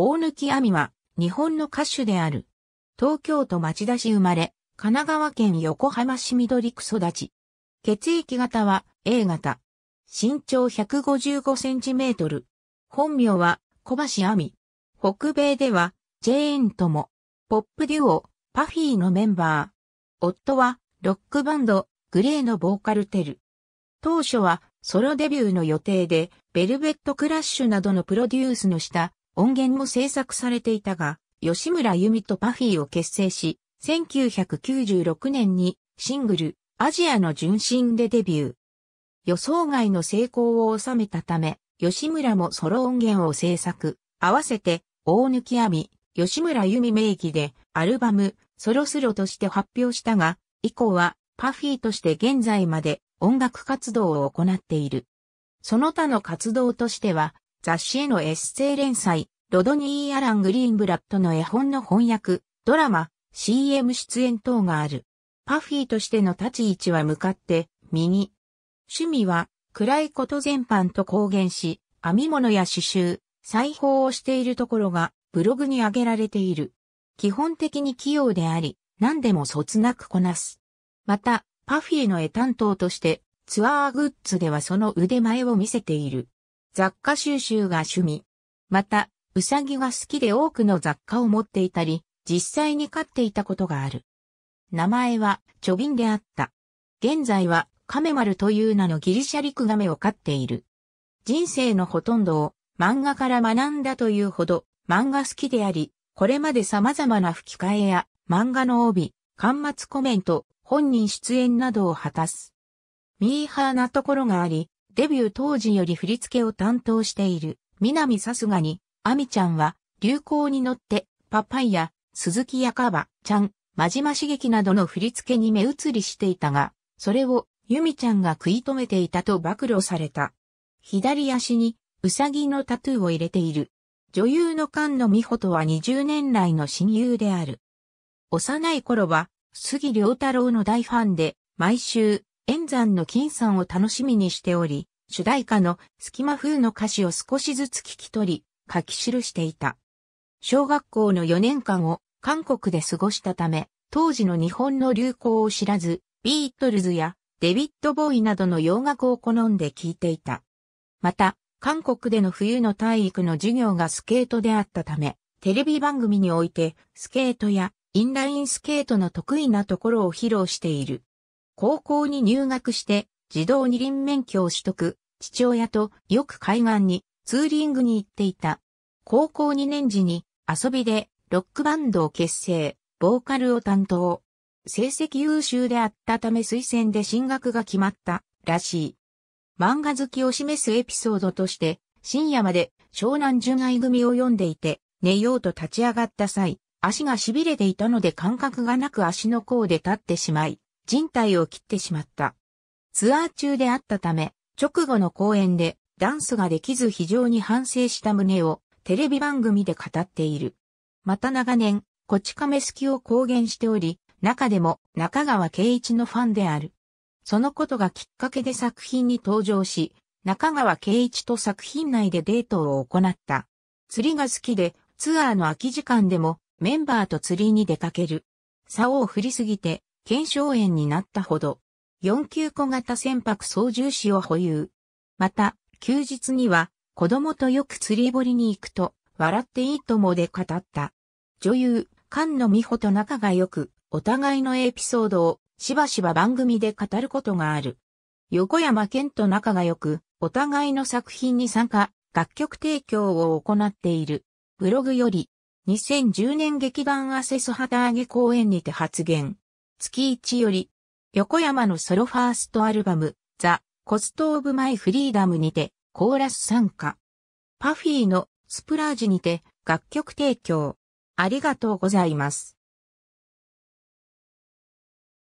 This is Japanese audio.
大貫亜美は、日本の歌手である。東京都町田市生まれ、神奈川県横浜市緑区育ち。血液型は A 型。身長155センチメートル。本名は小橋亜美。北米ではジェーンとも、ポップデュオ、パフィーのメンバー。夫はロックバンド、グレーのボーカルテル。当初はソロデビューの予定で、ベルベットクラッシュなどのプロデュースの下、音源も制作されていたが、吉村由美とパフィーを結成し、1996年にシングル、アジアの純真でデビュー。予想外の成功を収めたため、吉村もソロ音源を制作、合わせて、大き編み、吉村由美名義で、アルバム、ソロスロとして発表したが、以降は、パフィーとして現在まで音楽活動を行っている。その他の活動としては、雑誌へのエッセイ連載、ロドニー・アラン・グリーンブラッドの絵本の翻訳、ドラマ、CM 出演等がある。パフィーとしての立ち位置は向かって、右。趣味は、暗いこと全般と公言し、編み物や刺繍、裁縫をしているところが、ブログに上げられている。基本的に器用であり、何でもそつなくこなす。また、パフィーの絵担当として、ツアーグッズではその腕前を見せている。雑貨収集が趣味。また、うさぎが好きで多くの雑貨を持っていたり、実際に飼っていたことがある。名前は、チョビンであった。現在は、カメマルという名のギリシャリクガメを飼っている。人生のほとんどを漫画から学んだというほど漫画好きであり、これまで様々な吹き替えや漫画の帯、端末コメント、本人出演などを果たす。ミーハーなところがあり、デビュー当時より振り付けを担当している南さすがにアミちゃんは、流行に乗って、パパイヤ、鈴木やかば、ちゃん、まじま刺激などの振り付けに目移りしていたが、それを、ユミちゃんが食い止めていたと暴露された。左足に、うさぎのタトゥーを入れている。女優の菅野美穂とは20年来の親友である。幼い頃は、杉良太郎の大ファンで、毎週、演山の金さんを楽しみにしており、主題歌の隙間風の歌詞を少しずつ聞き取り、書き記していた。小学校の4年間を韓国で過ごしたため、当時の日本の流行を知らず、ビートルズやデビッド・ボーイなどの洋楽を好んで聴いていた。また、韓国での冬の体育の授業がスケートであったため、テレビ番組においてスケートやインラインスケートの得意なところを披露している。高校に入学して、児童二輪免許を取得、父親とよく海岸にツーリングに行っていた。高校2年時に遊びでロックバンドを結成、ボーカルを担当。成績優秀であったため推薦で進学が決まったらしい。漫画好きを示すエピソードとして、深夜まで湘南純愛組を読んでいて、寝ようと立ち上がった際、足が痺れていたので感覚がなく足の甲で立ってしまい、人体を切ってしまった。ツアー中であったため、直後の公演でダンスができず非常に反省した旨をテレビ番組で語っている。また長年、こち亀好きを公言しており、中でも中川圭一のファンである。そのことがきっかけで作品に登場し、中川圭一と作品内でデートを行った。釣りが好きで、ツアーの空き時間でもメンバーと釣りに出かける。竿を振りすぎて、腱鞘炎になったほど、4級小型船舶操縦士を保有。また、休日には子供とよく釣り堀に行くと、笑っていいともで語った。女優、菅野美穂と仲が良く、お互いのエピソードをしばしば番組で語ることがある。横山健と仲が良く、お互いの作品に参加、楽曲提供を行っている。ブログより、2010年劇団アセス旗揚げ公演にて発言。月1より、横山のソロファーストアルバム、ザ・コストオブマイフリーダムにて、コーラス参加。パフィーのスプラージにて、楽曲提供。ありがとうございます。